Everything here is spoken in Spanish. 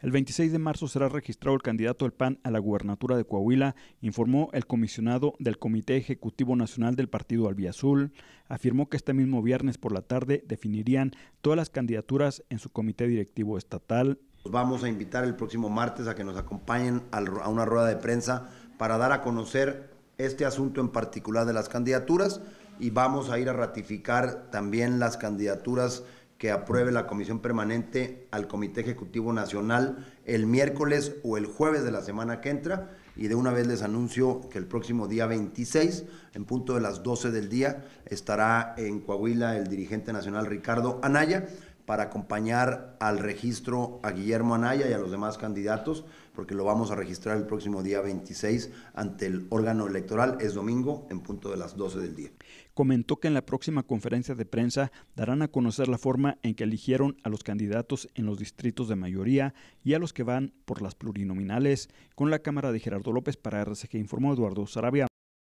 El 26 de marzo será registrado el candidato del PAN a la gubernatura de Coahuila, informó el comisionado del Comité Ejecutivo Nacional del Partido Albiazul. Afirmó que este mismo viernes por la tarde definirían todas las candidaturas en su comité directivo estatal. vamos a invitar el próximo martes a que nos acompañen a una rueda de prensa para dar a conocer este asunto en particular de las candidaturas y vamos a ir a ratificar también las candidaturas que apruebe la Comisión Permanente al Comité Ejecutivo Nacional el miércoles o el jueves de la semana que entra. Y de una vez les anuncio que el próximo día 26, en punto de las 12 del día, estará en Coahuila el dirigente nacional Ricardo Anaya para acompañar al registro a Guillermo Anaya y a los demás candidatos, porque lo vamos a registrar el próximo día 26 ante el órgano electoral, es domingo, en punto de las 12 del día. Comentó que en la próxima conferencia de prensa darán a conocer la forma en que eligieron a los candidatos en los distritos de mayoría y a los que van por las plurinominales, con la cámara de Gerardo López para RCG, informó Eduardo Sarabia.